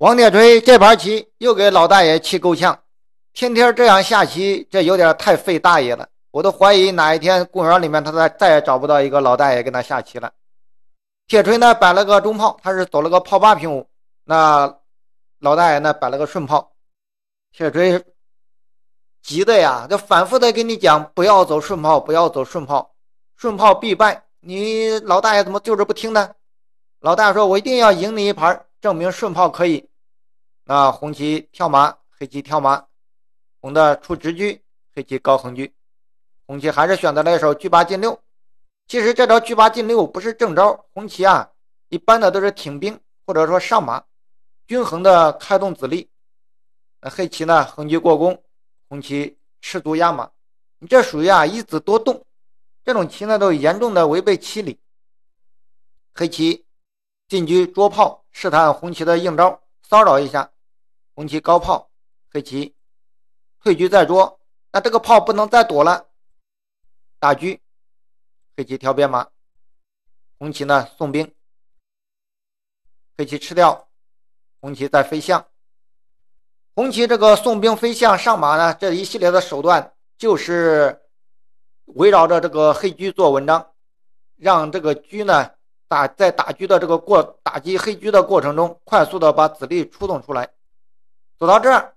王铁锤这盘棋又给老大爷气够呛，天天这样下棋，这有点太费大爷了。我都怀疑哪一天公园里面他再再也找不到一个老大爷跟他下棋了。铁锤呢摆了个中炮，他是走了个炮八平五。那老大爷呢摆了个顺炮，铁锤急的呀，就反复的跟你讲，不要走顺炮，不要走顺炮，顺炮必败。你老大爷怎么就是不听呢？老大爷说，我一定要赢你一盘。证明顺炮可以。那红棋跳马，黑棋跳马，红的出直车，黑棋高横车。红棋还是选择了一手车八进六。其实这招车八进六不是正招，红棋啊，一般的都是挺兵或者说上马，均衡的开动子力。那黑棋呢，横车过宫，红棋赤卒压马。你这属于啊一子多动，这种棋呢都严重的违背棋理。黑棋。进车捉炮，试探红旗的硬招，骚扰一下。红旗高炮，黑棋退车再捉。那这个炮不能再躲了，打车。黑棋跳边马，红旗呢送兵，黑棋吃掉，红旗再飞象。红旗这个送兵飞象上马呢，这一系列的手段就是围绕着这个黑车做文章，让这个车呢。打在打车的这个过打击黑车的过程中，快速的把子力出动出来。走到这儿，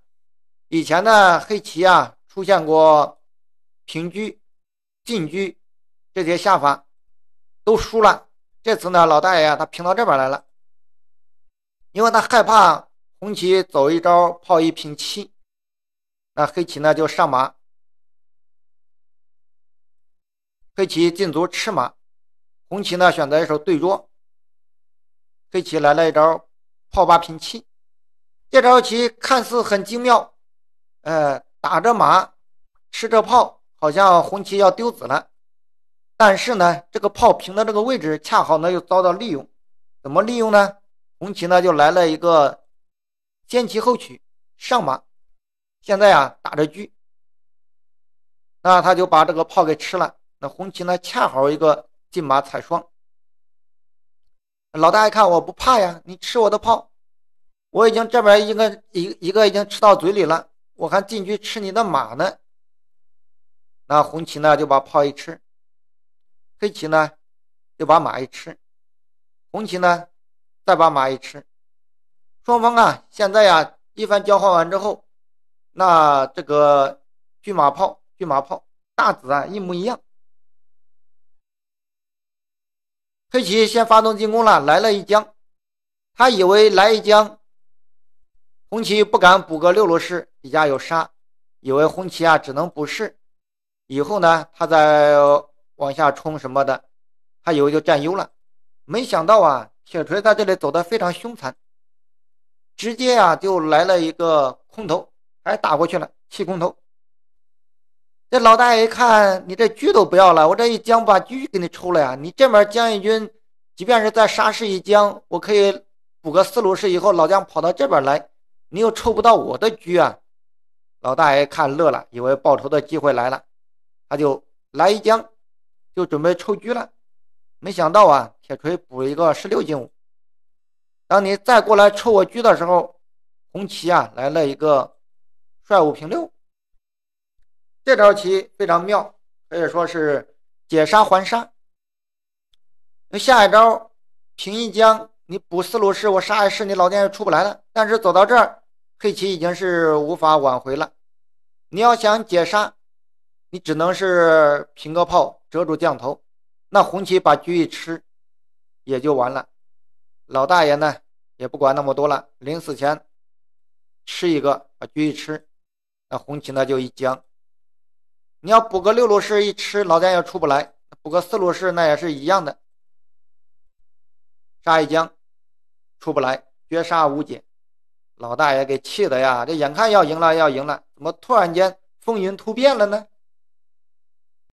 以前呢黑棋啊出现过平车、进车这些下法，都输了。这次呢老大爷他平到这边来了，因为他害怕红旗走一招炮一平七，那黑棋呢就上马，黑棋进卒吃马。红旗呢选择一手对捉，黑棋来了一招炮八平七，这招棋看似很精妙，呃打着马吃着炮，好像红旗要丢子了。但是呢，这个炮平的这个位置恰好呢又遭到利用，怎么利用呢？红旗呢就来了一个先棋后取上马，现在啊打着车，那他就把这个炮给吃了。那红旗呢恰好一个。进马踩双。老大一看我不怕呀，你吃我的炮，我已经这边一个一一个已经吃到嘴里了，我还进去吃你的马呢。那红旗呢就把炮一吃，黑棋呢就把马一吃，红旗呢再把马一吃。双方啊现在呀一番交换完之后，那这个车马炮车马炮大子啊一模一样。黑棋先发动进攻了，来了一将，他以为来一将，红旗不敢补个六路士底下有杀，以为红旗啊只能补士，以后呢他再往下冲什么的，他以为就占优了，没想到啊铁锤在这里走的非常凶残，直接啊就来了一个空投，还打过去了弃空投。这老大爷一看你这车都不要了，我这一将把车给你抽了呀！你这边将一军，即便是再杀士一将，我可以补个四路士。以后老将跑到这边来，你又抽不到我的车啊！老大爷看乐了，以为报仇的机会来了，他就来一将，就准备抽车了。没想到啊，铁锤补一个十六进五。当你再过来抽我车的时候，红旗啊来了一个帅五平六。这招棋非常妙，可以说是解杀还杀。那下一招平一将，你补四路士，我杀一士，你老爹又出不来了。但是走到这儿，黑棋已经是无法挽回了。你要想解杀，你只能是平个炮遮住将头。那红旗把车一吃，也就完了。老大爷呢也不管那么多了，临死前吃一个把车一吃，那红旗呢就一将。你要补个六路士一吃，老将要出不来；补个四路士那也是一样的，杀一将出不来，绝杀无解。老大爷给气的呀！这眼看要赢了，要赢了，怎么突然间风云突变了呢？